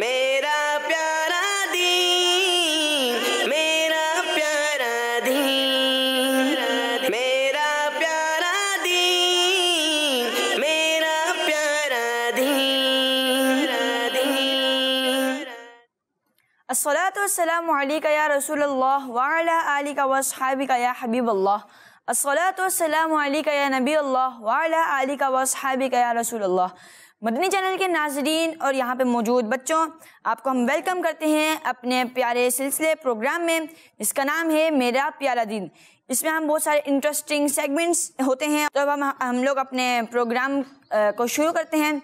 मेरा प्यारा दीन मेरा प्यारा दीन मेरा प्यारा दीन मेरा प्यारा दीन असलातम या रसूल वाला अली का वसहाबी का या हबीब अल्लाह असलातम या नबी अल्लाह वाला अली का वसहाबी का या रसूल अल्लाह मदनी चैनल के नाजरीन और यहाँ पे मौजूद बच्चों आपको हम वेलकम करते हैं अपने प्यारे सिलसिले प्रोग्राम में इसका नाम है मेरा प्यारा दिन इसमें हम बहुत सारे इंटरेस्टिंग सेगमेंट्स होते हैं तो अब हम हम लोग अपने प्रोग्राम को शुरू करते हैं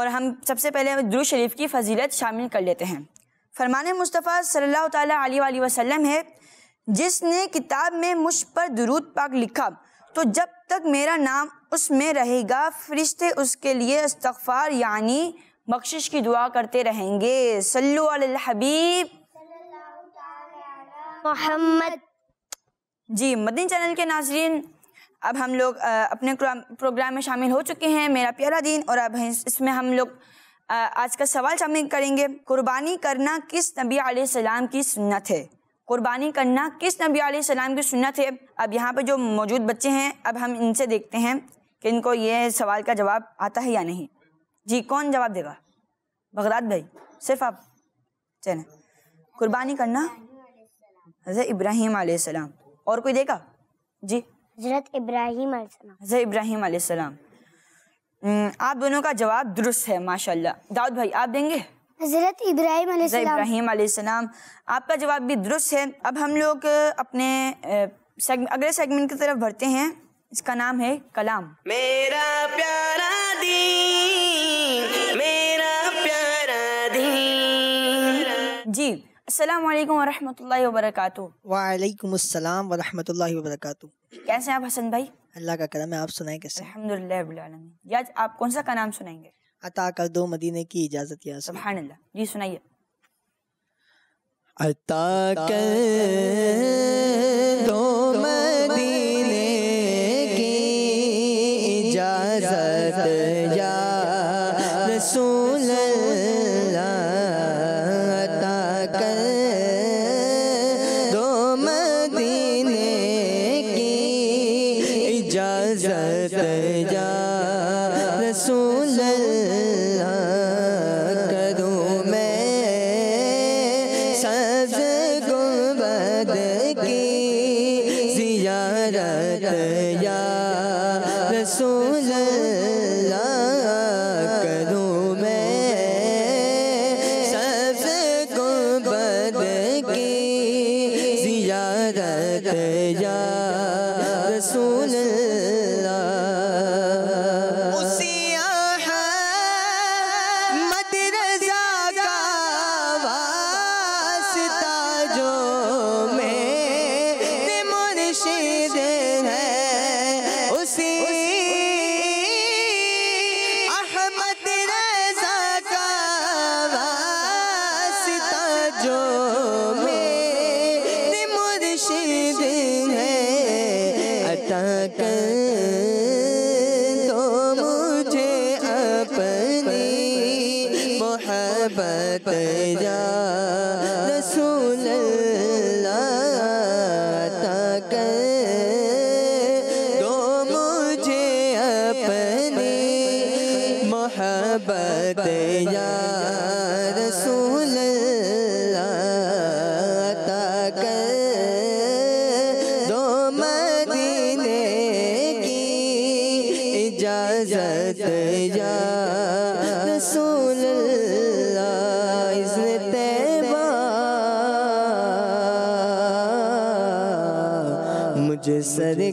और हम सबसे पहले द्रू शरीफ की फजीलत शामिल कर लेते हैं फरमान मुस्तफ़ा सल्ला तल वसलम है जिसने किताब में मुझ पर दरूद पाक लिखा तो जब तक मेरा नाम उसमें रहेगा फरिश्ते उसके लिए इस्तफ़ार यानी बख्शिश की दुआ करते रहेंगे सल्लु अल हबीब मोहम्मद जी मदनी चैनल के नाजरीन अब हम लोग अपने प्रोग्राम में शामिल हो चुके हैं मेरा प्यारा दिन और अब इसमें हम लोग आज का सवाल शामिल करेंगे कुर्बानी करना किस नबी सलाम की सुन्नत है कुर्बानी करना किस नबी सलाम की सुन्नत है अब यहाँ पर जो मौजूद बच्चे हैं अब हम इनसे देखते हैं कि इनको ये सवाल का जवाब आता है या नहीं जी कौन जवाब देगा बगदाद भाई सिर्फ आप चले कुर्बानी करना हज़रत इब्राहिम आसमाम और कोई देगा जी हज़रत इब्राहिम हज़रत इब्राहिम आसमाम आप दोनों का जवाब दुरुस्त है माशाल्लाह दाऊद भाई आप देंगे हज़रत इब्राहिम इब्राहिम आसमाम आपका जवाब भी दुरुस्त है अब हम लोग अपने अगले सेगमेंट की तरफ बढ़ते हैं इसका नाम है कलाम मेरा प्यारा दीन मेरा प्यारा दीन जी अस्सलाम वालेकुम वरहमतुल्लाहि वबरकातुहू वालेकुम अस्सलाम वरहमतुल्लाहि वबरकातुहू कैसे हैं आप हसन भाई अल्लाह का करम है आप सुनाए कैसे अल्हम्दुलिल्लाह रब्बिल आलमीन आज आप कौन सा कलाम सुनाएंगे अता कर दो मदीने की इजाजत या सुभान अल्लाह जी सुनाइए अता कर दो मदीने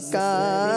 Jamaica.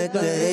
neglected.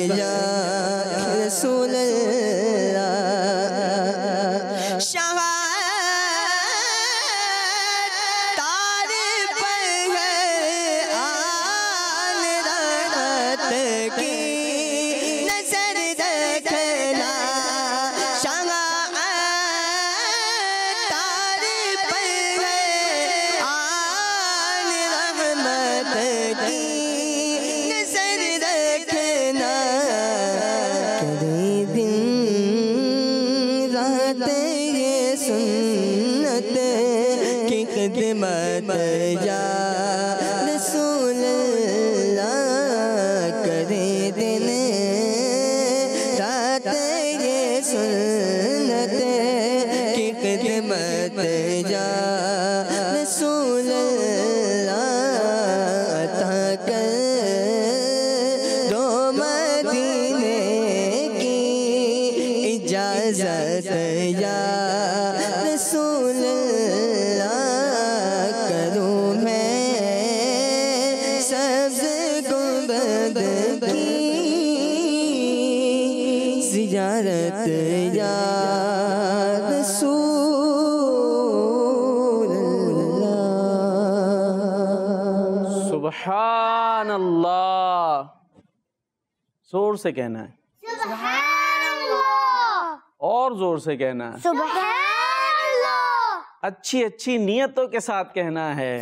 जियारत जोर से कहना है और जोर से कहना है अच्छी अच्छी नीयतों के साथ कहना है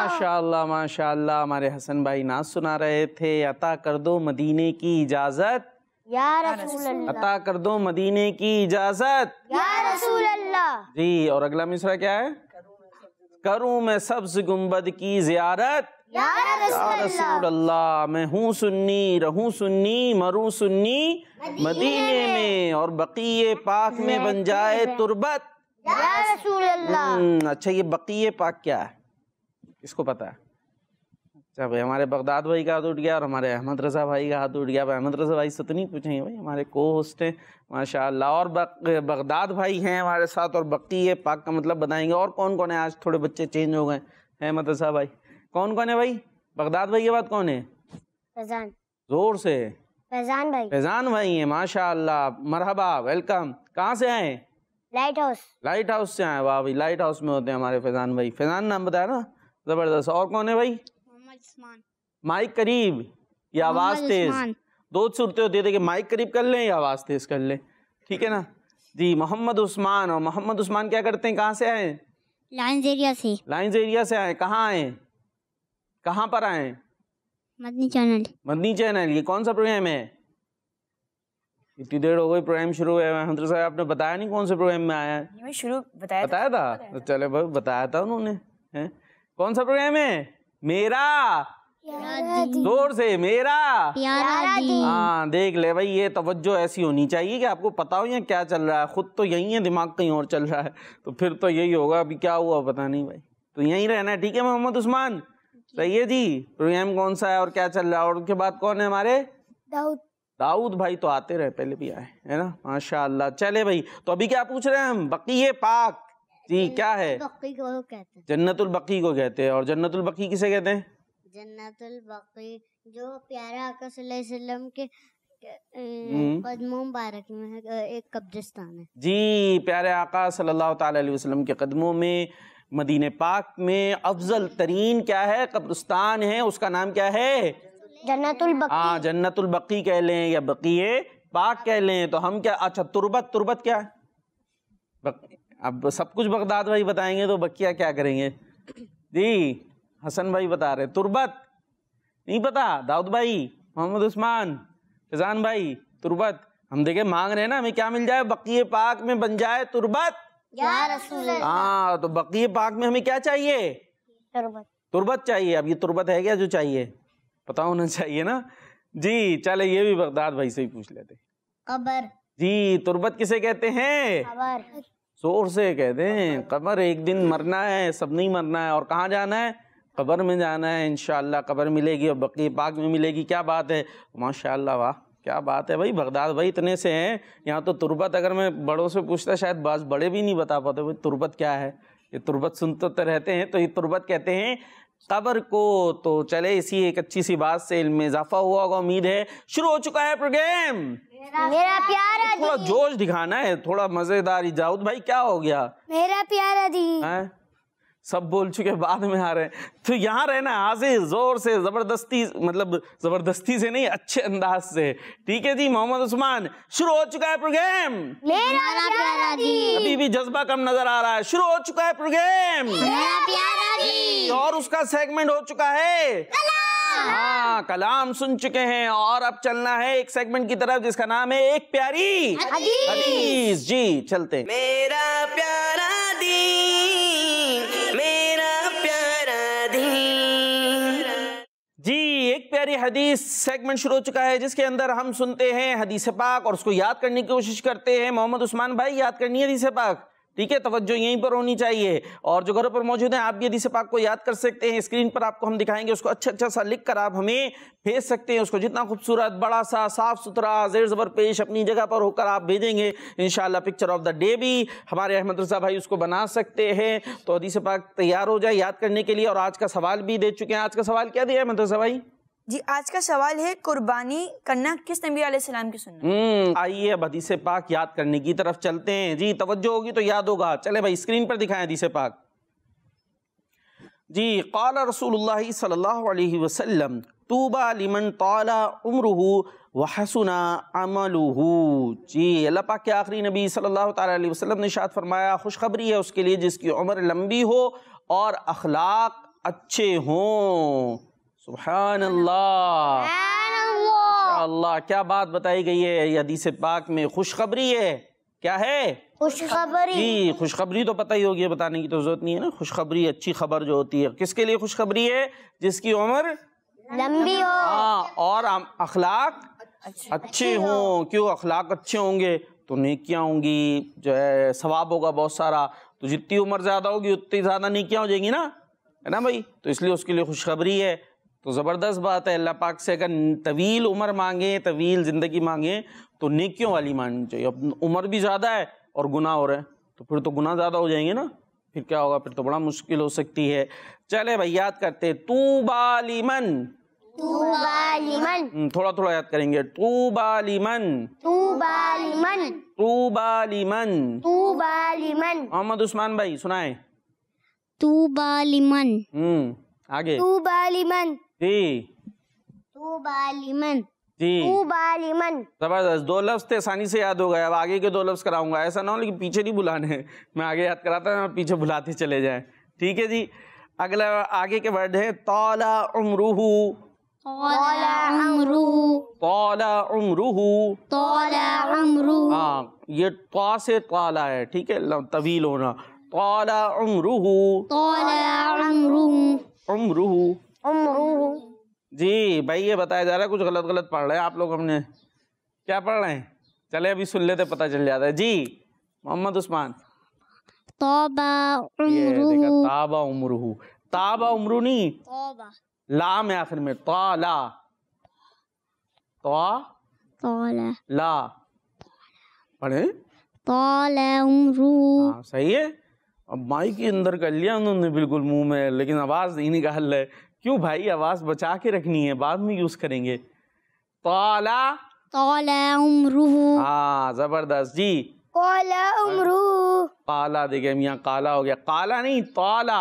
माशा माशाल्लाह हमारे हसन भाई नाच सुना रहे थे अता कर दो मदीने की इजाज़त या अता कर दो मदीने की इजाजत या रसूल अल्लाह जी और अगला मिसरा क्या है करूँ मैं सब्ज गुम्बद की जियारत या रसूल अल्लाह मैं हूँ सुन्नी रहूँ सुन्नी मरूँ सुन्नी मदीने में और बकी पाक में बन जाए तुरबत हम्म, अच्छा ये बकी पाक क्या है इसको पता है अच्छा भाई हमारे बगदाद भाई का हाथ उठ गया और हमारे अहमद रज़ा भाई का हाथ उठ गया भाई अहमद रज़ा भाई से तो नहीं पूछेंगे भाई हमारे को होस्ट हैं माशा और बगदाद भाई हैं हमारे साथ और बक्की है पाक का मतलब बताएंगे और कौन कौन है आज थोड़े बच्चे चेंज हो गए अहमद रज़ा भाई कौन कौन है भाई बगदाद भाई के बाद कौन है फैजान जोर से फैजान भाई फैजान भाई है माशा मरहबा वेलकम कहाँ से आए लाइट हाउस लाइट हाउस से आए वाह भाई लाइट हाउस में होते हैं हमारे फैजान भाई फैजान नाम बताया ना ज़बरदस्त और कौन है भाई माइक करीब या आवाज तेज दो सुरते होती है देखिए माइक करीब कर लें या आवाज तेज कर लें ठीक है ना जी मोहम्मद उस्मान और मोहम्मद उस्मान क्या करते हैं कहाँ से आए लाइन्स एरिया से लाइन्स एरिया से आए कहाँ आए कहाँ पर आए मदनी चैनल मदनी चैनल ये कौन सा प्रोग्राम है इतनी देर हो गई प्रोग्राम शुरू हुआ है हंतर साहब आपने बताया नहीं कौन से प्रोग्राम में आया शुरू बताया बताया था, था? तो था? चले बताया था उन्होंने कौन सा प्रोग्राम है मेरा जोर से मेरा हाँ देख ले भाई ये तवज्जो ऐसी होनी चाहिए कि आपको पता हो या क्या चल रहा है खुद तो यही है दिमाग कहीं और चल रहा है तो फिर तो यही होगा अभी क्या हुआ पता नहीं भाई तो यही रहना है ठीक है मोहम्मद उस्मान सही है जी प्रोग्राम कौन सा है और क्या चल रहा है और उनके बाद कौन है हमारे दाऊद दाऊद भाई तो आते रहे पहले भी आए है ना माशा चले भाई तो अभी क्या पूछ रहे हैं हम बकी पाक जी क्या है जन्नतुल बकी को कहते हैं और जन्नतुल बकी किसे कहते हैं जन्नतुल बकी जो प्यारा आकाशम के हम्म। कदमों मुबारक में एक कब्रिस्तान है जी प्यारे आका सल्लल्लाहु अलैहि वसल्लम के कदमों में मदीने पाक में अफजल तरीन क्या है कब्रिस्तान है उसका नाम क्या है जन्नतुल बकी हाँ जन्नतुल बकी कह लें या बकी पाक कह लें तो हम क्या अच्छा तुरबत तुरबत क्या है अब सब कुछ बगदाद भाई बताएंगे तो बकिया क्या करेंगे जी हसन भाई बता रहे तुरबत नहीं पता दाऊद भाई मोहम्मद उस्मान फिजान भाई तुरबत हम देखे मांग रहे हैं ना हमें क्या मिल जाए बकिए पाक में बन जाए तुरबत हाँ तो बकिए पाक में हमें क्या चाहिए तुरबत तुरबत चाहिए अब ये तुरबत है क्या जो चाहिए पता होना चाहिए ना जी चले ये भी बगदाद भाई से ही पूछ लेते कबर जी तुरबत किसे कहते हैं ज़ोर से कह दें कबर एक दिन मरना है सब नहीं मरना है और कहाँ जाना है कबर में जाना है इनशाला कबर मिलेगी और बकरी पाक में मिलेगी क्या बात है माशा वाह क्या बात है भाई बगदाद भाई इतने से हैं यहाँ तो तुरबत अगर मैं बड़ों से पूछता शायद बाज बड़े भी नहीं बता पाते भाई तुरबत क्या है ये तुरबत सुनते तो रहते हैं तो ये तुरबत कहते हैं कबर को तो चले इसी एक अच्छी सी बात से इल्म में इजाफा हुआ होगा उम्मीद है शुरू हो चुका है प्रोग्राम मेरा प्यारा थोड़ा जोश दिखाना है थोड़ा मजेदार जाऊद भाई क्या हो गया मेरा प्यारा जी है? सब बोल चुके बाद में आ रहे हैं तो यहाँ रहना आज से ज़ोर से ज़बरदस्ती मतलब ज़बरदस्ती से नहीं अच्छे अंदाज से ठीक है जी मोहम्मद उस्मान शुरू हो चुका है प्रोग्राम मेरा प्यारा जी अभी भी जज्बा कम नजर आ रहा है शुरू हो चुका है प्रोग्राम मेरा प्यारा जी और उसका सेगमेंट हो चुका है हाँ कलाम सुन चुके हैं और अब चलना है एक सेगमेंट की तरफ जिसका नाम है एक प्यारी हदीस जी चलते मेरा प्यारा एक प्यारी हदीस सेगमेंट शुरू हो चुका है जिसके अंदर हम सुनते हैं हदीस पाक और उसको याद करने की कोशिश करते हैं मोहम्मद उस्मान भाई याद करनी है हदीस पाक ठीक है तवज्जो यहीं पर होनी चाहिए और जो घरों पर मौजूद हैं आप भी हदीस पाक को याद कर सकते हैं स्क्रीन पर आपको हम दिखाएंगे उसको अच्छा अच्छा सा लिख कर आप हमें भेज सकते हैं उसको जितना खूबसूरत बड़ा सा साफ सुथरा जेर जबर पेश अपनी जगह पर होकर आप भेजेंगे in picture of the day भी हमारे अहमद रजा भाई उसको बना सकते हैं तो हदीस पाक तैयार हो जाए याद करने के लिए और आज का सवाल भी दे चुके हैं आज का सवाल क्या दिया अहमद रजा भाई जी आज का सवाल है कुर्बानी करना किस नबी सलाम की सुनना हम्म, आइए अब हदीस पाक याद करने की तरफ चलते हैं जी तवज्जो होगी तो याद होगा चले भाई स्क्रीन पर दिखाएं हदीस पाक जी कल रसूल सल्लल्लाहु वसल्लम तूबा लिमन तौला उम्रहू वहसुना जी अल्लाह पाक के आखिरी नबी सल्लल्लाहु अलैहि वसल्लम ने शायद फरमाया खुशखबरी है उसके लिए जिसकी उम्र लंबी हो और अखलाक अच्छे हों अल्लाह अल्लाह क्या बात बताई गई है हदीस पाक में खुशखबरी है क्या है खुशखबरी जी खुशखबरी तो पता ही होगी बताने की तो जरूरत नहीं है ना खुशखबरी अच्छी खबर जो होती है किसके लिए खुशखबरी है जिसकी उम्र लंबी हो हाँ और अखलाक अच्छे, अच्छे हों क्यों अखलाक अच्छे होंगे तो नेकियाँ होंगी जो है सवाब होगा बहुत सारा तो जितनी उम्र ज़्यादा होगी उतनी ज़्यादा नेकियाँ हो जाएंगी ना है ना भाई तो इसलिए उसके लिए खुशखबरी है तो ज़बरदस्त बात है अल्लाह पाक से अगर तवील उम्र मांगे तवील ज़िंदगी मांगे तो नेकियों वाली माननी चाहिए अब उम्र भी ज़्यादा है और गुना हो रहा है तो फिर तो गुना ज़्यादा हो जाएंगे ना फिर क्या होगा फिर तो बड़ा मुश्किल हो सकती है चले भाई याद करते तूबा लीमन तूबा लीमन हम्म, थोड़ा थोड़ा याद करेंगे तूबा लीमन तू लीमन तूबा लीमन तूबा लीमन मोहम्मद उस्मान भाई सुनाए तूबा लीमन हम्म आगे तूबा लीमन जी तू जी तू जबरदस्त दो लफ्ज थे आसानी से याद हो गए अब आगे के दो लफ्ज कराऊंगा ऐसा ना हो लेकिन पीछे नहीं बुलाने मैं आगे याद कराता हूँ पीछे बुलाते चले जाए ठीक है जी अगला आगे के वर्ड है तौला उमरूहू तौला उमरूहू हाँ ये तो से तौला है ठीक है तवील होना तौला उमरूहू तौला उमरूहू उमरूहू जी भाई ये बताया जा रहा है कुछ गलत गलत पढ़ रहे हैं आप लोग हमने क्या पढ़ रहे हैं चले अभी सुन लेते पता चल जाता है जी मोहम्मद उस्मान ताबा उमरू ताबा उमरू ताबा उमरू नहीं ला लाम है आखिर में तो ला तो ला पढ़े तौला हाँ, सही है अब माइक के अंदर कर लिया उन्होंने बिल्कुल मुंह में लेकिन आवाज नहीं निकाल रहे क्यों भाई आवाज़ बचा के रखनी है बाद में यूज़ करेंगे तौला तोला उम्रू हाँ ज़बरदस्त जी कोला उम्रू काला देखे मियाँ काला हो गया काला नहीं तौला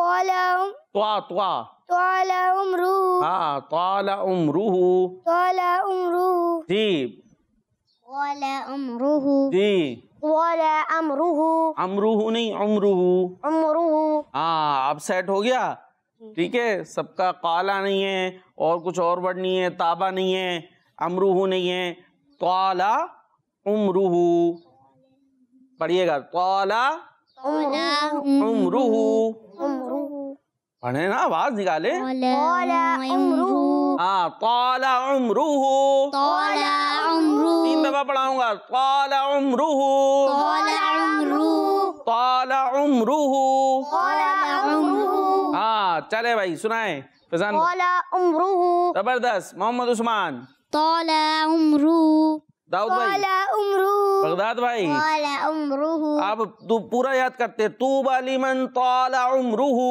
कोला उम... त्वा त्वा तोला उम्रू हाँ तोला उम्रू तौला उम्रू जी कोला उम्रू जी वाला अमरूह अमरूह नहीं उम्रू उमरूह हाँ अब सेट हो गया ठीक है सबका काला नहीं है और कुछ और वर्ड नहीं है ताबा नहीं है अमरूह नहीं है तोला उमरूह पढ़िएगा तोला उमरूह पढ़े ना आवाज निकाले हाँ तोला उमरूह तीन दफा पढ़ाऊंगा तोला उमरूह तोला उमरूह तोला उमरूह चले भाई सुनाए जबरदस्त मोहम्मद उस्मान दाऊद भाई बगदाद भाई अब तू पूरा याद करते तू मन तोला उम्रूहू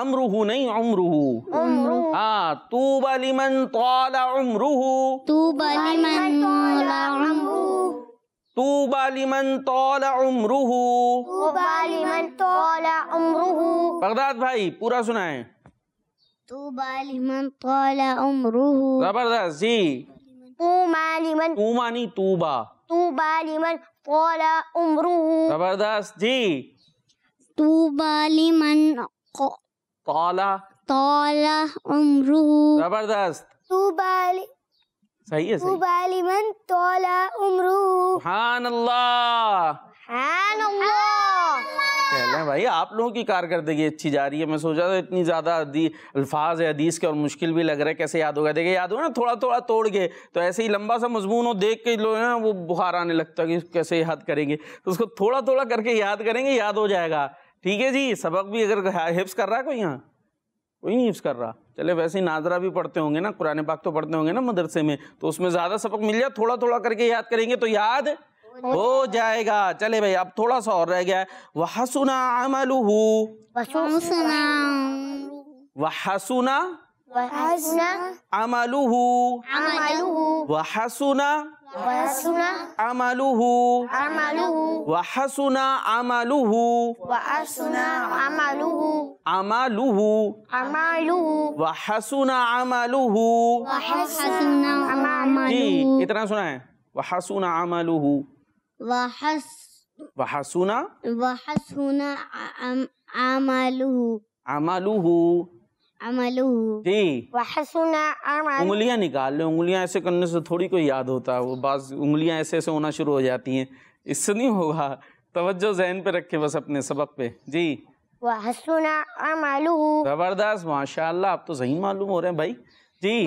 अमरूहू नहीं उम्रूहू हाँ तू मन तोला उम्रूहू तू मन तोला उम्रू तूबा लिमन तौला उम्रुहू बगदाद भाई पूरा सुनाए जबरदस्त जी तूमा लिमन तूमा नहीं तूबा तूबा जबरदस्त जी तूबा जबरदस्त सही है सही तोला उम्रू कहना भाई आप लोगों की कारकर्दगी अच्छी जा रही है मैं सोचा था इतनी ज़्यादा अल्फाज है हदीस के और मुश्किल भी लग रहा है कैसे याद होगा देखिए याद होगा ना थोड़ा थोड़ा तोड़ के तो ऐसे ही लंबा सा मजमून हो देख के लोग ना वो बुखार आने लगता है कि कैसे याद करेंगे तो उसको थोड़ा थोड़ा करके याद करेंगे याद हो जाएगा ठीक है जी सबक भी अगर हिप्स कर रहा है कोई यहाँ कोई नहीं यूज़ कर रहा चले वैसे ही नाजरा भी पढ़ते होंगे ना कुरने पाक तो पढ़ते होंगे ना मदरसे में तो उसमें ज़्यादा सबक मिल जाए थोड़ा थोड़ा करके याद करेंगे तो याद हो जाएगा चले भाई अब थोड़ा सा और रह गया वह सुना अमल वह सुना अमलू वह सुना وحسن عمله عمله وحسن عمله وحسن عمله عمله عمله وحسن عمله وحسن عمله जी इतना सुना है वहसुन अमलुहु वहस वहसुना वहसुना अमलुहु अमलुहु उंगलियाँ जी उंगलियां निकाल लो उंगलियां ऐसे करने से थोड़ी कोई याद होता है वो बाज उंगलियां ऐसे ऐसे होना शुरू हो जाती हैं इससे नहीं होगा तवज्जो जहन पे रखे बस अपने सबक पे जी जबरदस्त माशाल्लाह आप तो सही मालूम हो रहे हैं भाई जी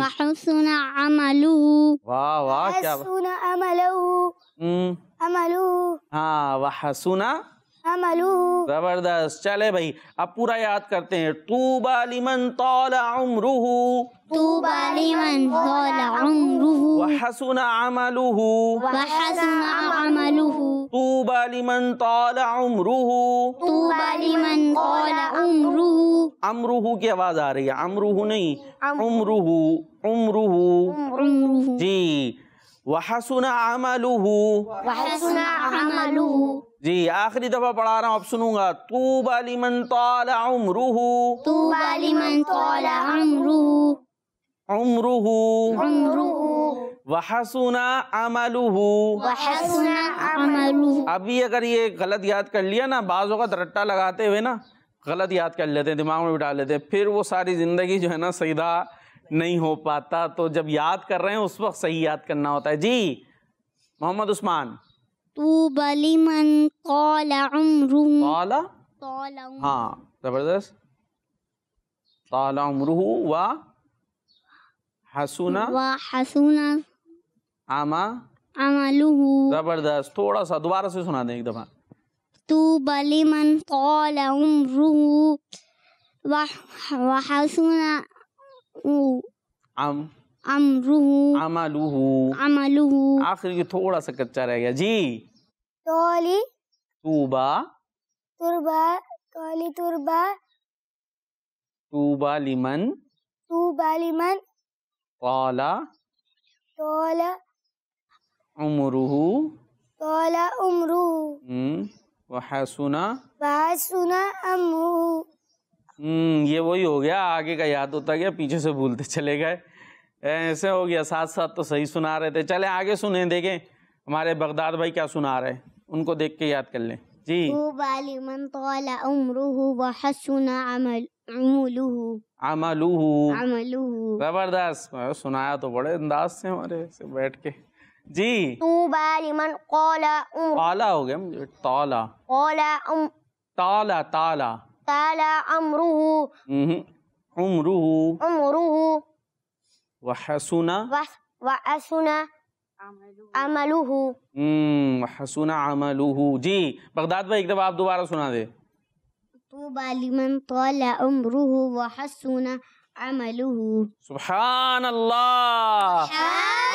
वाह वाह क्या अमलू अमलू हम्म। हाँ सुना जबरदस्त चले भाई अब पूरा याद करते हैं तूबा लिमन तौला उम्रुहू तूबा लिमन तौला उम्रुहू वहसन अमलुहू तू बाली मन तौल तौला तू बाली मन तौला उम्रुहू अमरुहू की आवाज आ रही है अमरुहू नहीं उम्रुहू उम्रुहू जी वहसन अमलुहू वहसन सुना जी आखिरी दफा पढ़ा रहा हूँ अब सुनूंगा तू मन तोला उमरूहू तू मन तोला उमरूहू उमरूहू उमरूहू वहसुना अमलूहू वहसुना अमलूहू अभी अगर ये गलत याद कर लिया ना बाजों का रट्टा लगाते हुए ना गलत याद कर लेते हैं दिमाग में बिठा लेते हैं फिर वो सारी ज़िंदगी जो है ना सीधा नहीं हो पाता तो जब याद कर रहे हैं उस वक्त सही याद करना होता है जी मोहम्मद उस्मान طوبى لمن طال عمره طال طال عمره ها زبردست طال عمره و حسنا و حسنا عما عمله زبردست تھوڑا سا دوبارہ سے سنا دیں ایک دفعہ طوبى لمن طال عمره وحسن عم अमरूह अमलूह अमलूह आखिरी थोड़ा सा कच्चा रह गया जी तोली तूबा तुरबा तोली तुरबा तूबा लिमन तूबा लिमन तोला तोला उमरूह तोला उमरूह हम्म, वहसुना वहसुना अमरूह हम्म, ये वही हो गया आगे का याद होता गया पीछे से भूलते चले गए ऐसे हो गया साथ साथ तो सही सुना रहे थे चले आगे सुने देखें हमारे बगदाद भाई क्या सुना रहे उनको देख के याद कर लें जी जबरदस्त तो सुनाया तो बड़े अंदाज से हमारे से बैठ के जी मन कौला काला हो गया मुझे तौला कौला उम ताला ताला ताला अमरूहू हम्म, हम्म। उमरूहू उमरूहू जी बगदाद भाई एक दफा आप दोबारा सुना दे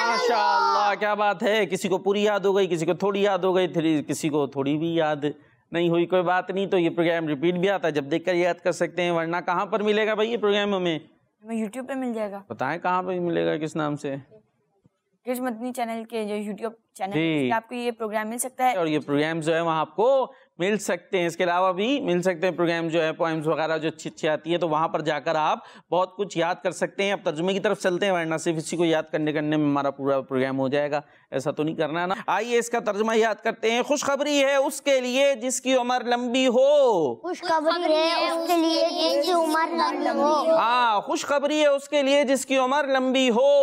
माशाल्लाह क्या बात है किसी को पूरी याद हो गई किसी को थोड़ी याद हो गई किसी को थोड़ी भी याद नहीं हुई कोई बात नहीं तो ये प्रोग्राम रिपीट भी आता है जब देख कर याद कर सकते हैं वरना कहाँ पर मिलेगा भाई ये प्रोग्राम हमें हमें यूट्यूब पे मिल जाएगा बताएं कहाँ पे मिलेगा किस नाम से किस मदनी चैनल के जो यूट्यूब चैनल आपको ये प्रोग्राम मिल सकता है और ये प्रोग्राम जो है वहाँ आपको मिल सकते हैं इसके अलावा भी मिल सकते हैं प्रोग्राम जो है पोइम्स वगैरह जो अच्छी अच्छी आती है तो वहाँ पर जाकर आप बहुत कुछ याद कर सकते हैं अब तर्जुमे की तरफ चलते हैं वरना सिर्फ इसी को याद करने करने में हमारा पूरा प्रोग्राम हो जाएगा ऐसा तो नहीं करना है ना आइए इसका तर्जुमा याद करते हैं खुशखबरी है उसके लिए जिसकी उम्र लंबी हो खुशखबरी है हाँ खुशखबरी है उसके लिए जिसकी उम्र लंबी हो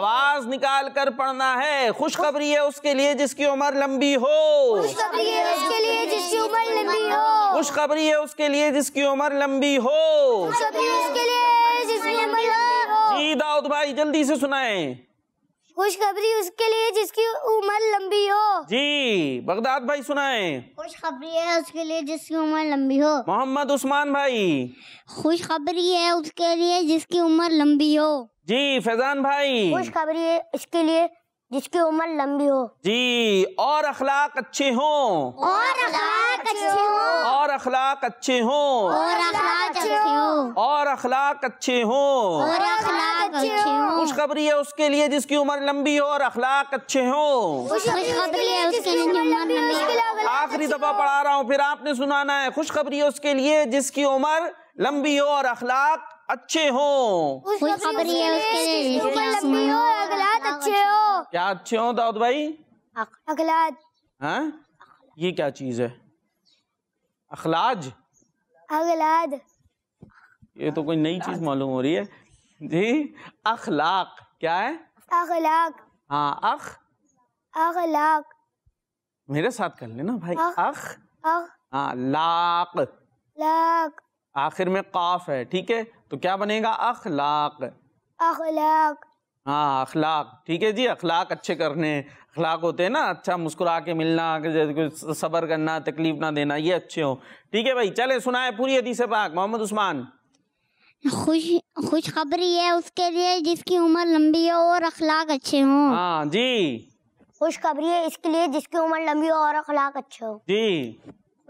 आवाज निकाल कर पढ़ना है खुशखबरी है उसके लिए जिसकी उम्र हो उसके लिए जिसकी उम्र लंबी हो खुशखबरी है उसके लिए जिसकी उम्र लंबी हो जी दाऊद भाई जल्दी से सुनाए खुशखबरी उसके लिए जिसकी उम्र लंबी हो जी बगदाद भाई सुनाए खुशखबरी है उसके लिए जिसकी उम्र लंबी हो मोहम्मद उस्मान भाई खुशखबरी है उसके लिए जिसकी उम्र लंबी हो जी फैजान भाई खुशखबरी है उसके लिए जिसकी उम्र लंबी हो जी और अखलाक अच्छे हों और अखलाक अच्छे हों और अखलाक अच्छे हों और अखलाक अच्छे हों और अखलाक अच्छे हों और अखलाक अच्छे हों खुशखबरी है उसके लिए जिसकी उम्र लंबी हो और अखलाक अच्छे हों खुशखबरी है उसके लिए आखिरी दफा पढ़ा रहा हूँ फिर आपने सुनाना है खुशखबरी है उसके लिए जिसकी उम्र लंबी हो और अखलाक अच्छे हो क्या अच्छे हो दाऊद भाई अखलाद हाँ? ये क्या चीज है अखलाज अखलाज ये तो कोई नई चीज मालूम हो रही है जी अखलाक क्या है अखलाक हाँ अख अखलाक मेरे साथ कर लेना भाई अख अख हाँ लाक लाक आखिर में काफ है ठीक है तो क्या बनेगा अखलाक अखलाक हाँ अखलाक ठीक है जी अखलाक अच्छे करने अखलाक होते हैं ना अच्छा मुस्कुरा के मिलना सबर करना तकलीफ ना देना ये अच्छे हो ठीक है भाई चले सुनाए पूरी हदीस पाक मोहम्मद उस्मान खुश खुशखबरी है उसके लिए जिसकी उम्र लंबी हो और अखलाक अच्छे हो हाँ जी खुशखबरी है इसके लिए जिसकी उम्र लंबी हो और अखलाक अच्छे हो जी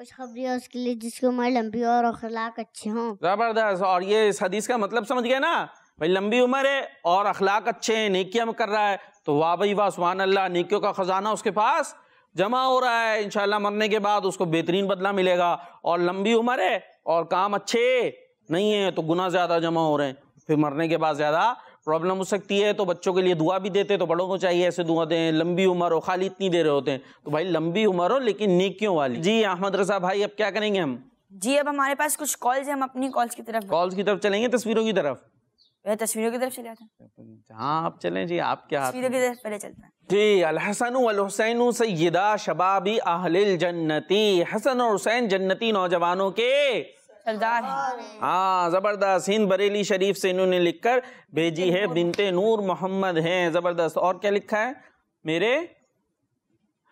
खुशखबरी है उसके लिए जिसकी उम्र लंबी और अखलाक अच्छे हों जबरदस्त और ये इस हदीस का मतलब समझ गए ना भाई लंबी उम्र है और अखलाक अच्छे हैं नेकिया में कर रहा है तो वाह भाई वाह सुबह अल्लाह नेकियों का खजाना उसके पास जमा हो रहा है इनशाला मरने के बाद उसको बेहतरीन बदला मिलेगा और लंबी उम्र है और काम अच्छे नहीं है तो गुना ज्यादा जमा हो रहे हैं फिर मरने के बाद ज्यादा प्रॉब्लम हो सकती है तो बच्चों के लिए दुआ भी देते तो बड़ों को चाहिए ऐसे दुआ दें लंबी उम्र हो खाली इतनी दे रहे होते हैं तो भाई लंबी उम्र हो लेकिन नेकियों वाली जी अहमद रजा भाई अब क्या करेंगे हम जी अब हमारे पास कुछ कॉल्स हैं हम अपनी कॉल्स की तरफ कॉल्स की तरफ चलेंगे तस्वीरों की तरफ तस्वीरों की तरफ चले जाते हाँ आप चलें जी आप क्या तस्वीरों की तरफ पहले चलते हैं जी अलहसन अलहसैन सैदा शबाबी अहल जन्नती हसन और हुसैन जन्नती नौजवानों के सरदार हैं हाँ ज़बरदस्त हिंद बरेली शरीफ से इन्होंने लिखकर भेजी है बिनते नूर मोहम्मद हैं ज़बरदस्त और क्या लिखा है मेरे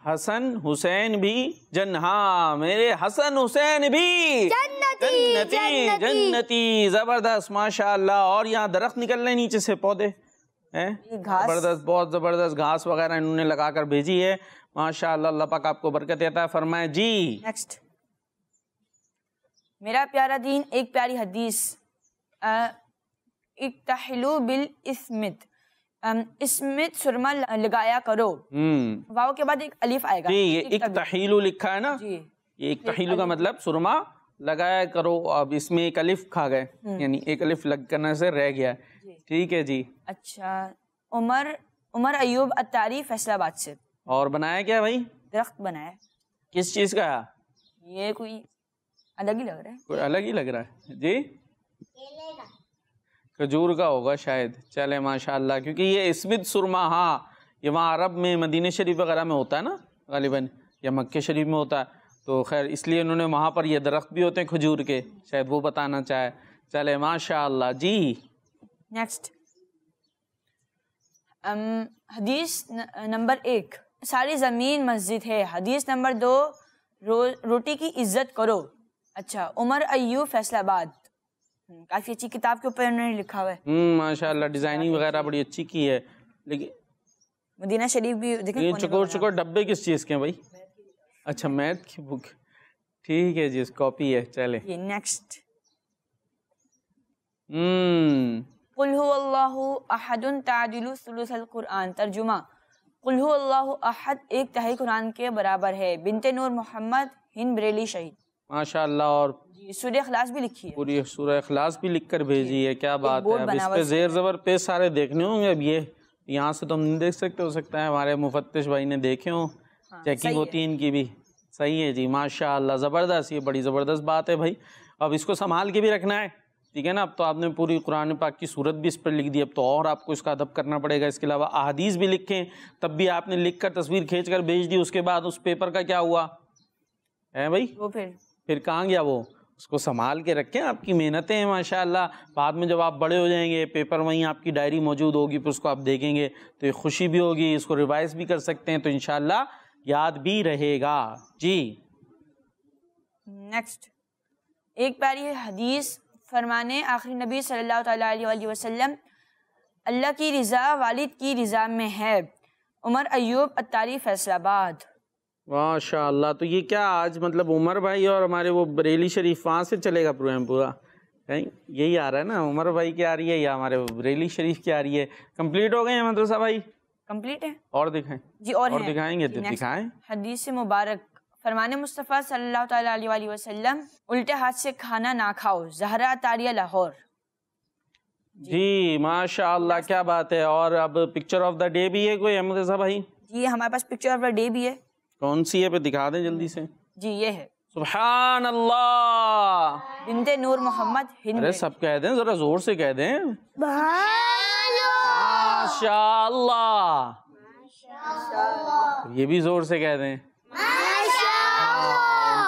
हसन हुसैन भी जन हाँ मेरे हसन हुसैन भी जन्नती जन्नती जन्नती जबरदस्त माशाल्लाह और यहाँ दरख्त निकल रहे नीचे से पौधे हैं जबरदस्त बहुत जबरदस्त घास वगैरह इन्होंने लगाकर भेजी है माशाल्लाह अल्लाह पाक आपको बरकत देता है फरमाए जी नेक्स्ट मेरा प्यारा दीन एक प्यारी हदीस इकतहलू बिल इसमित इसमित सुरमा लगाया करो हम्म। वाव के बाद एक अलिफ आएगा ये इकतहलू लिखा है ना ये इकतहलू का मतलब सुरमा लगाया करो अब इसमें एक अलिफ खा गए हम्म। यानी एक अलिफ लग करने से रह गया ठीक है जी अच्छा उमर उमर अयूब अतारी फैसलाबाद से और बनाया क्या भाई दरख्त बनाया किस चीज का ये कोई अलग ही लग रहा है कोई अलग ही लग रहा है जी खजूर का होगा शायद चले माशाल्लाह क्योंकि ये स्मित सुरमा हाँ ये वहाँ अरब में मदीने शरीफ वगैरह में होता है ना गालिबा या मक्के शरीफ में होता है तो खैर इसलिए उन्होंने वहाँ पर ये दरख्त भी होते हैं खजूर के शायद वो बताना चाहे चले माशाल्लाह जी नेक्स्ट हदीस नंबर एक सारी ज़मीन मस्जिद है हदीस नंबर दो रो, रोटी की इज्जत करो अच्छा उमर अयू फैसलाबाद हम्म, काफी अच्छी किताब के ऊपर उन्होंने लिखा हुआ है हम्म, माशाल्लाह डिजाइनिंग वगैरह बड़ी अच्छी की है लेकिन मदीना शरीफ भी देखिए चकोर चकोर डब्बे किस चीज़ के हैं भाई अच्छा मैथ की बुक ठीक है जी कॉपी है चले हम्म। नेक्स्ट कुरान तर्जुमा अहद एक तहाई कुरान के बराबर है बिनते नूर मोहम्मद हिंद बरेली शहीद माशाल्लाह और सूर्य अखलास भी लिखी है पूरी सूर्य अखलास भी लिख कर भेजी है क्या बात है अब इस पे जेर जबर पे सारे देखने होंगे अब ये यहाँ से तो हम नहीं देख सकते हो सकता है हमारे मुफतश भाई ने देखे हों हाँ, चेकिंग होती है इनकी भी सही है जी माशा ज़बरदस्त ये बड़ी ज़बरदस्त बात है भाई अब इसको संभाल के भी रखना है ठीक है ना अब तो आपने पूरी कुरान पाक की सूरत भी इस पर लिख दी अब तो और आपको इसका अदब करना पड़ेगा इसके अलावा अहदीस भी लिखें तब भी आपने लिख कर तस्वीर खींच कर भेज दी उसके बाद उस पेपर का क्या हुआ है भाई वो फिर फिर कहाँ गया वो उसको संभाल के रखें आपकी मेहनतें हैं माशाल्लाह बाद में जब आप बड़े हो जाएंगे पेपर वहीं आपकी डायरी मौजूद होगी फिर उसको आप देखेंगे तो ये खुशी भी होगी इसको रिवाइज भी कर सकते हैं तो इन याद भी रहेगा जी नेक्स्ट एक बार ये हदीस फरमाने आखिरी नबी सल्लल्लाहु अलैहि वसल्लम अल्लाह की रज़ा वालिद की रज़ा में है उमर अयूब अतारी फैसलाबाद माशा तो ये क्या आज मतलब उमर भाई और हमारे वो बरेली शरीफ वहाँ से चलेगा प्रोग्राम पूरा कहीं यही आ रहा है ना उमर भाई की आ रही है या हमारे बरेली शरीफ की आ रही है कंप्लीट हो गए हैं मदरसा भाई कंप्लीट है और दिखाएं जी और, और दिखाएंगे तो दिखाएं हदीस मुबारक फरमान मुस्तफ़ा सल्लल्लाहु अलैहि वसल्लम उल्टे हाथ से खाना ना खाओ जहरा तारिया लाहौर जी, जी माशाल्लाह क्या बात है और अब पिक्चर ऑफ द डे भी है कोई अहमद भाई जी हमारे पास पिक्चर ऑफ द डे भी है कौन सी है पे दिखा दें जल्दी से जी ये है सुबहान अल्लाह नूर मोहम्मद अरे सब कह दें जरा जोर से कह दें ये भी जोर से कह दें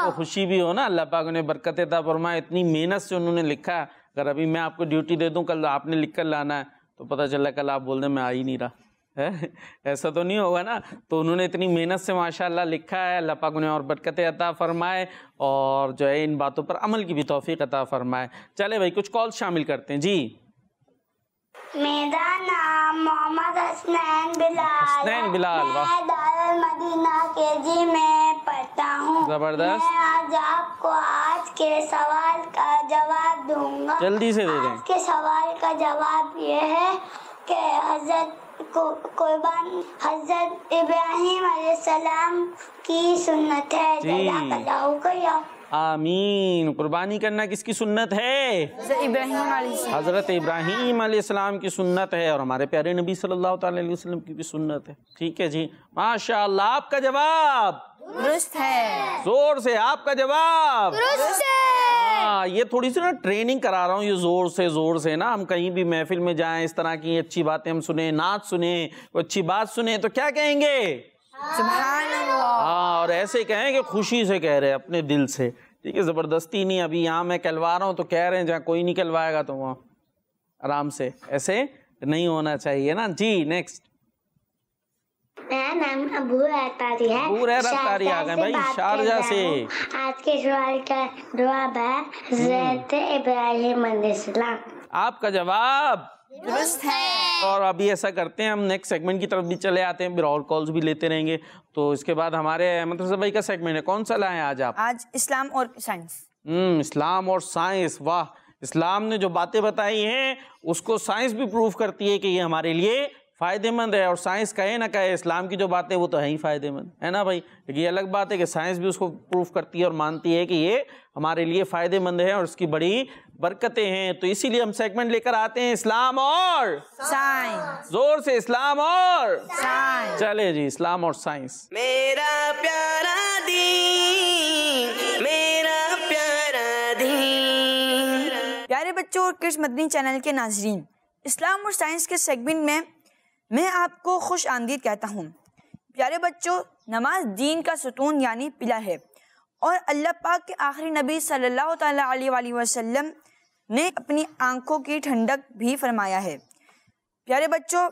तो खुशी भी हो ना अल्लाह पाक ने बरकत दा फरमाया इतनी मेहनत से उन्होंने लिखा अगर अभी मैं आपको ड्यूटी दे दूं कल आपने लिख कर लाना है तो पता चला कल आप बोल दें मैं आ ही नहीं रहा ऐसा तो नहीं होगा ना तो उन्होंने इतनी मेहनत से माशाल्लाह लिखा है अल्लाह पाक उन्हें और बरकतें अता फ़रमाए और जो है इन बातों पर अमल की भी तोफ़ी अता फ़रमाए चले भाई कुछ कॉल शामिल करते हैं जी मेरा नाम मोहम्मद हसनैन बिलाल हसनैन बिलाल मैं दारुल मदीना केजी में पढ़ता हूँ जबरदस्त मैं आज आपको आज के सवाल का जवाब दूंगा जल्दी से दे दें आज के सवाल का जवाब ये है कि हजरत कुर्बान हजरत इब्राहिम सलाम की सुन्नत है आमीन कुर्बानी करना किसकी सुन्नत है हज़रत इब्राहिम सलाम की सुन्नत है और हमारे प्यारे नबी सल्लल्लाहु अलैहि वसल्लम की भी सुन्नत है ठीक है जी माशा आपका जवाब दुरुस्त है जोर से आपका जवाब दुरुस्त है हाँ, ये थोड़ी सी ना ट्रेनिंग करा रहा हूँ ये जोर से जोर से ना हम कहीं भी महफिल में जाएं इस तरह की अच्छी बातें हम सुने नाच सुने अच्छी बात सुने तो क्या कहेंगे हाँ।, हाँ और ऐसे कहें कि खुशी से कह रहे हैं अपने दिल से ठीक है ज़बरदस्ती नहीं अभी यहाँ मैं कहलवा रहा हूँ तो कह रहे हैं जहाँ कोई नहीं कहलवाएगा तो वहाँ आराम से ऐसे नहीं होना चाहिए ना जी नेक्स्ट नाम अबू रहतारी है अबू रहतारी आ गए भाई शारजा से आज के सवाल का जवाब है हजरत हम्म। इब्राहिम अलैहिस्सलाम आपका जवाब दुरुस्त है और अभी ऐसा करते हैं हम नेक्स्ट सेगमेंट की तरफ भी चले आते हैं फिर और कॉल्स भी लेते रहेंगे तो इसके बाद हमारे मतलब रजा भाई का सेगमेंट है कौन सा लाए आज आप आज इस्लाम और साइंस हम्म इस्लाम और साइंस वाह इस्लाम ने जो बातें बताई हैं उसको साइंस भी प्रूफ करती है कि ये हमारे लिए फ़ायदेमंद है और साइंस कहे ना कहे इस्लाम की जो बात है वो तो है ही फ़ायदेमंद है ना भाई लेकिन ये अलग बात है कि साइंस भी उसको प्रूफ करती है और मानती है कि ये हमारे लिए फ़ायदेमंद है और उसकी बड़ी बरकतें हैं तो इसीलिए हम सेगमेंट लेकर आते हैं इस्लाम और साइंस जोर से इस्लाम और साइंस चले जी इस्लाम और साइंस मेरा प्यारा दी मेरा प्यारा दी प्यारे बच्चों और कृष्ण मदनी चैनल के नाजरीन इस्लाम और साइंस के सेगमेंट में मैं आपको खुश आमदीद कहता हूँ प्यारे बच्चों नमाज दीन का सुतून यानी पिला है और अल्लाह पाक के आखिरी नबी सल्लल्लाहु अलैहि वसल्लम ने अपनी आंखों की ठंडक भी फरमाया है प्यारे बच्चों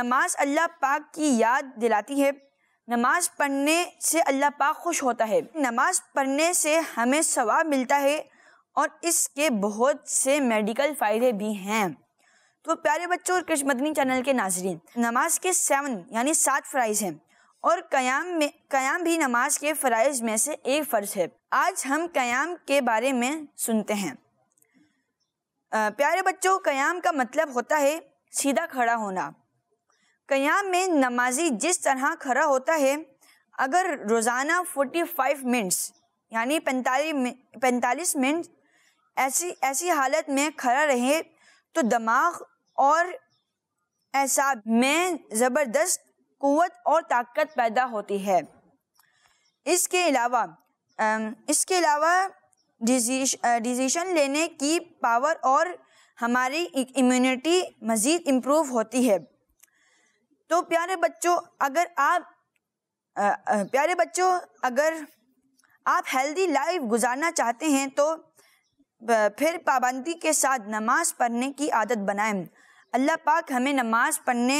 नमाज अल्लाह पाक की याद दिलाती है नमाज पढ़ने से अल्लाह पाक खुश होता है नमाज पढ़ने से हमें सवाब मिलता है और इसके बहुत से मेडिकल फ़ायदे भी हैं तो प्यारे बच्चों और कृष्ण मदनी चैनल के नाजरीन नमाज के सेवन यानी सात फ़राइज़ हैं और कयाम में कयाम भी नमाज के फ़राइज़ में से एक फ़र्ज है आज हम कयाम के बारे में सुनते हैं प्यारे बच्चों कयाम का मतलब होता है सीधा खड़ा होना कयाम में नमाजी जिस तरह खड़ा होता है अगर रोज़ाना 45 मिनट्स यानी पैंतालीस पैंतालीस मिनट ऐसी ऐसी हालत में खड़ा रहे तो दिमाग और एहसाब में ज़बरदस्त क़वत और ताकत पैदा होती है इसके अलावा इसके अलावा डिसीशन लेने की पावर और हमारी इम्यूनिटी मज़ीद इम्प्रूव होती है तो प्यारे बच्चों अगर आप प्यारे बच्चों अगर आप हेल्दी लाइफ गुजारना चाहते हैं तो फिर पाबंदी के साथ नमाज पढ़ने की आदत बनाएं अल्लाह पाक हमें नमाज पढ़ने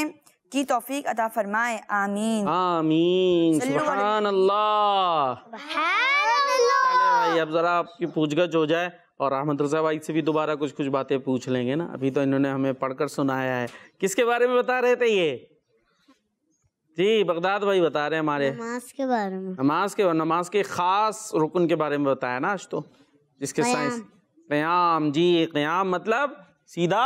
की तौफीक अता फरमाए आमीन आमीन सुभान अल्लाह भाई अब ज़रा आपकी पूछगछ हो जाए और अहमद रजा भाई से भी दोबारा कुछ कुछ बातें पूछ लेंगे ना अभी तो इन्होंने हमें पढ़कर सुनाया है किसके बारे में बता रहे थे ये जी बगदाद भाई बता रहे हैं हमारे नमाज के बारे में नमाज के बारे नमाज के खास रुकन के बारे में बताया ना आज तो जिसके साइंस क्याम जी क्याम मतलब सीधा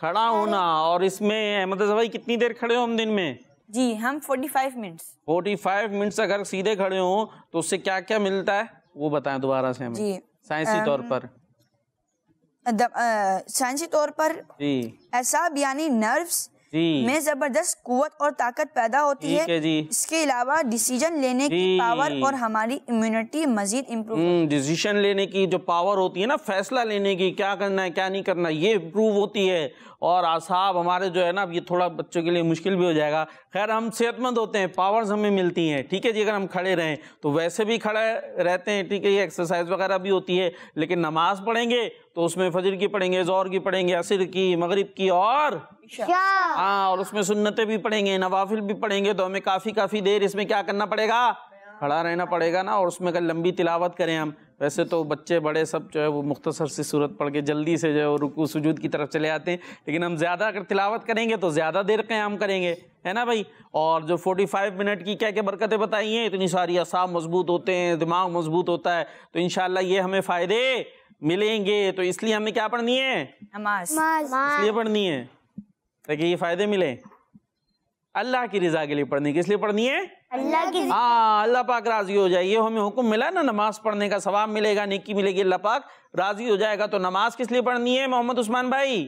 खड़ा तो होना और इसमें अहमद भाई कितनी देर खड़े हो हम दिन में जी हम 45 मिनट्स 45 मिनट्स अगर सीधे खड़े हो तो उससे क्या क्या मिलता है वो बताएं दोबारा से हमें साइंसी तौर पर साइंसी तौर पर एसाब यानी नर्व्स में जबरदस्त कुत और ताकत पैदा होती है, जी इसके अलावा डिसीजन लेने की पावर और हमारी इम्यूनिटी मजीद इम्प्रूव हम्म, डिसीजन लेने की जो पावर होती है ना फैसला लेने की क्या करना है क्या नहीं करना ये इम्प्रूव होती है और आसाब हमारे जो है ना ये थोड़ा बच्चों के लिए मुश्किल भी हो जाएगा खैर हम सेहतमंद होते हैं पावर्स हमें मिलती हैं ठीक है जी अगर हम खड़े रहें तो वैसे भी खड़े रहते हैं ठीक है ये एक्सरसाइज वगैरह भी होती है लेकिन नमाज पढ़ेंगे तो उसमें फजर की पढ़ेंगे जोर की पढ़ेंगे असर की मगरब की और हाँ और उसमें सुन्नते भी पढ़ेंगे नवाफिल भी पढ़ेंगे तो हमें काफ़ी काफ़ी देर इसमें क्या करना पड़ेगा खड़ा रहना पड़ेगा ना और उसमें अगर लंबी तिलावत करें हम वैसे तो बच्चे बड़े सब जो है वो मुख्तसर सी सूरत पढ़ के जल्दी से जो है रुकू सुजूद की तरफ चले आते हैं लेकिन हम ज़्यादा अगर तिलावत करेंगे तो ज़्यादा देर क़्याम करेंगे है ना भाई और जो 45 मिनट की क्या क्या बरकतें बताई हैं इतनी सारी असाब मजबूत होते हैं दिमाग मजबूत होता है तो इन ये हमें फ़ायदे मिलेंगे तो इसलिए हमें क्या पढ़नी है इसलिए पढ़नी है ताकि ये फायदे मिले अल्लाह की रजा के लिए पढ़नी किस लिए पढ़नी है अल्लाह की हाँ अल्लाह पाक राजी हो जाए ये हमें हुक्म मिला ना नमाज पढ़ने का सवाब मिलेगा निक्की मिलेगी अल्लाह पाक राजी हो जाएगा तो नमाज किस लिए पढ़नी है मोहम्मद उस्मान भाई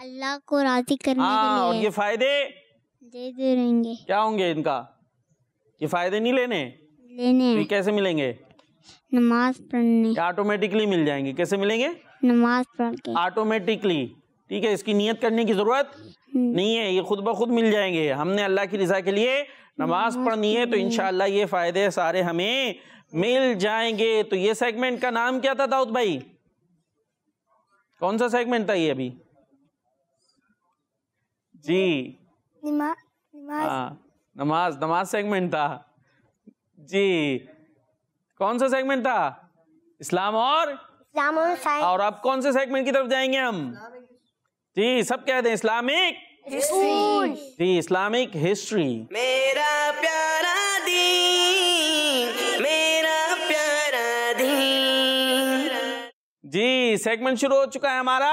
अल्लाह को राजी करने हाँ, लिए और ये फायदे दे दे रहेंगे क्या होंगे इनका ये फायदे नहीं लेने लेने तो कैसे मिलेंगे नमाज पढ़ने ऑटोमेटिकली मिल जाएंगे कैसे मिलेंगे नमाज पढ़ के ऑटोमेटिकली ठीक है इसकी नीयत करने की ज़रूरत हम्म। नहीं है ये खुद ब खुद मिल जाएंगे हमने अल्लाह की रजा के लिए नमाज पढ़नी है तो इन ये फ़ायदे सारे हमें मिल जाएंगे तो ये सेगमेंट का नाम क्या था दाऊद भाई कौन सा सेगमेंट था ये अभी जी नमाज हाँ नमाज नमाज सेगमेंट था जी कौन सा सेगमेंट था इस्लाम और इस्लाम और और अब कौन से सेगमेंट की तरफ जाएंगे हम जी सब कह दें इस्लामिक हिस्ट्री जी इस्लामिक हिस्ट्री मेरा प्यारा दी मेरा प्यारा दी जी सेगमेंट शुरू हो चुका है हमारा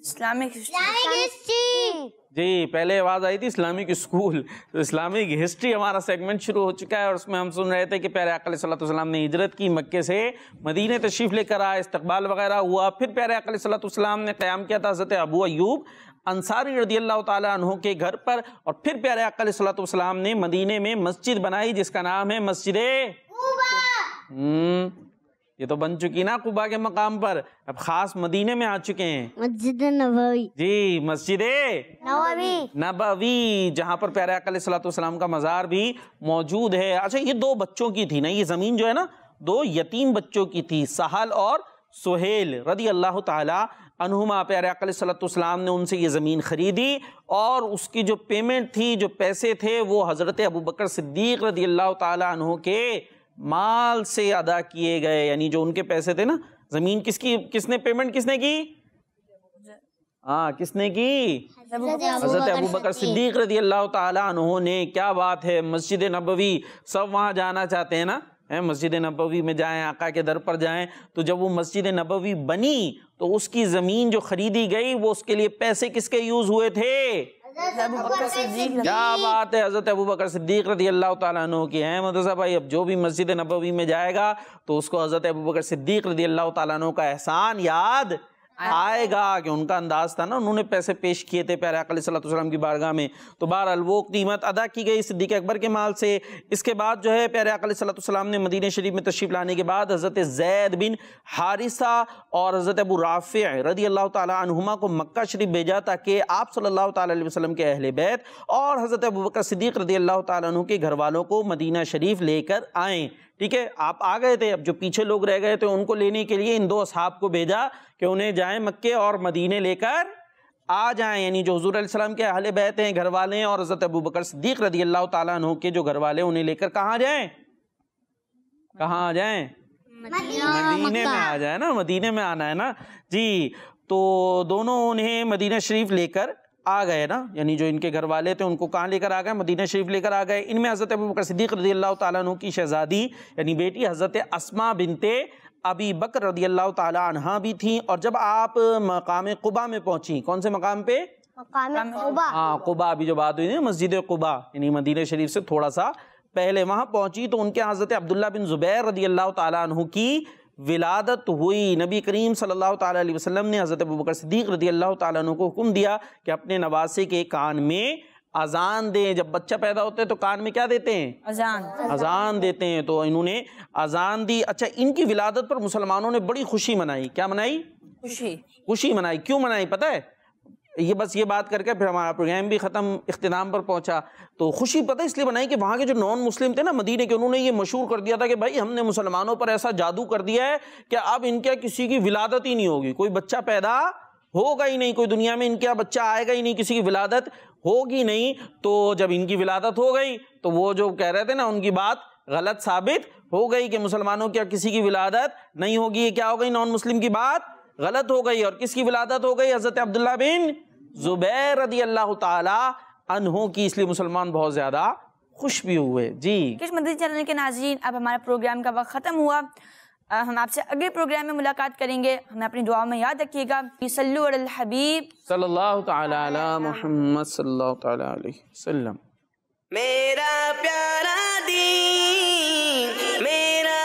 इस्लामिक हिस्ट्री जी पहले आवाज़ आई थी इस्लामिक स्कूल तो इस्लामिक हिस्ट्री हमारा सेगमेंट शुरू हो चुका है और उसमें हम सुन रहे थे कि प्यारे अकल सलाम ने हजरत की मक्के से मदीने तशीफ लेकर आए इस्तबाल वगैरह हुआ फिर प्यारे अकल सलाम ने क़्याम किया था हज़रत अबू अयूब अंसारी रदी अल्लाह तहों के घर पर और फिर प्यारे अकल सलाम ने मदीने में मस्जिद बनाई जिसका नाम है मस्जिद ये तो बन चुकी ना कुबा के मकाम पर अब खास मदीने में आ चुके हैं मस्जिद नबवी जी मस्जिद नबवी नबवी जहाँ पर प्यारे अकल सलाम का मज़ार भी मौजूद है अच्छा ये दो बच्चों की थी ना ये ज़मीन जो है ना दो यतीम बच्चों की थी सहल और सुहेल रदी अल्लाह तहुमा प्यारे अकल सलाम ने उनसे ये ज़मीन ख़रीदी और उसकी जो पेमेंट थी जो पैसे थे वो हज़रत अबू बकर सिद्दीक़ रदी अल्लाह तहों के माल से अदा किए गए यानी जो उनके पैसे थे ना जमीन किसकी किसने पेमेंट किसने की हाँ किसने की हजरत अबू बकर सिद्दीक रजी अल्लाह तहों क्या बात है मस्जिद नबवी सब वहाँ जाना चाहते हैं ना है मस्जिद नबवी में जाएं आका के दर पर जाएं तो जब वो मस्जिद नबवी बनी तो उसकी ज़मीन जो खरीदी गई वो उसके लिए पैसे किसके यूज़ हुए थे क्या बात है हज़रत अबू बकर सिद्दीक रजी अल्लाह तु की हैं मदरसा भाई अब जो भी मस्जिद नबवी में जाएगा तो उसको हज़रत अबू बकर सिद्दीक रजी अल्लाह तु का एहसान याद आएगा कि उनका अंदाज था ना उन्होंने पैसे पेश किए थे प्यारे अकलम की बारगाह में तो बहर वो कीमत अदा की गई सिद्दीक अकबर के माल से इसके बाद जो है प्यारे अकलम ने मदीन शरीफ में तशरीफ लाने के बाद हज़रत जैद बिन हारिसा और हज़रत अबू राफ़ रदी अल्लाह तुमा को मक्का शरीफ भेजा ताकि आप सल्ला तसलम के अहल बैत और हज़रत अबूबकर बकर सिद्दीक रदी अल्लाह तु के घर वालों को मदीना शरीफ लेकर आएँ ठीक है आप आ गए थे अब जो पीछे लोग रह गए थे उनको लेने के लिए इन दो असहाब को भेजा कि उन्हें जाए मक्के और मदीने लेकर आ जाए यानी जो हजूर के अहल बैत हैं घर वाले हैं और हज़रत अबू बकर सदीक रदी अल्लाह तु के जो घर वाले उन्हें लेकर कहाँ जाए कहाँ आ जाए मदीने में आ जाए ना मदीने में आना है ना जी तो दोनों उन्हें मदीना शरीफ लेकर आ गए ना यानी जो इनके घर वाले थे उनको कहाँ लेकर आ गए मदीना शरीफ लेकर आ गए इनमें हज़रत अबू बकर सिद्दीक रजी अल्लाह तु की शहज़ादी यानी बेटी हज़रत असमा बिनते अबी बकर रजी अल्लाह तह भी थी और जब आप मकाम कुबा में पहुँची कौन से मकाम पे कुबा हाँ कुबा अभी जो बात हुई थी मस्जिद कुबा यानी मदीना शरीफ से थोड़ा सा पहले वहाँ पहुँची तो उनके हज़रत अब्दुल्ला बिन ज़ुबैर रदी अल्लाह तु की विलादत हुई नबी करीम सल्लल्लाहु अलैहि वसल्लम ने हज़रत अबू बकर सिद्दीक रदी अल्लाह तु को हुक्म दिया कि अपने नवासे के कान में अजान दें जब बच्चा पैदा होता है तो कान में क्या देते हैं अजान अजान देते हैं तो इन्होंने अजान दी अच्छा इनकी विलादत पर मुसलमानों ने बड़ी खुशी मनाई क्या मनाई खुशी खुशी मनाई क्यों मनाई पता है ये बस ये बात करके फिर हमारा प्रोग्राम भी ख़त्म अख्ताम पर पहुंचा तो खुशी पता इसलिए बनाई कि वहाँ के जो नॉन मुस्लिम थे ना मदीने के उन्होंने ये मशहूर कर दिया था कि भाई हमने मुसलमानों पर ऐसा जादू कर दिया है कि अब इनके किसी की विलादत ही नहीं होगी कोई बच्चा पैदा होगा ही नहीं कोई दुनिया में इनके बच्चा आएगा ही नहीं किसी की विलादत होगी नहीं तो जब इनकी विलादत हो गई तो वो जो कह रहे थे ना उनकी बात गलत साबित हो गई कि मुसलमानों क्या किसी की विलादत नहीं होगी ये क्या हो गई नॉन मुस्लिम की बात गलत हो गई और किसकी विलादत हो गई हज़रत अब्दुल्ला बिन जुबैर रदी अल्लाह तहों की इसलिए मुसलमान बहुत ज़्यादा खुश भी हुए जी किस मदद चैनल के नाजीन अब हमारा प्रोग्राम का वक्त ख़त्म हुआ हम आपसे अगले प्रोग्राम में मुलाकात करेंगे हमें अपनी दुआ में याद रखिएगा हबीब सल्लल्लाहु मेरा प्यारा दी मेरा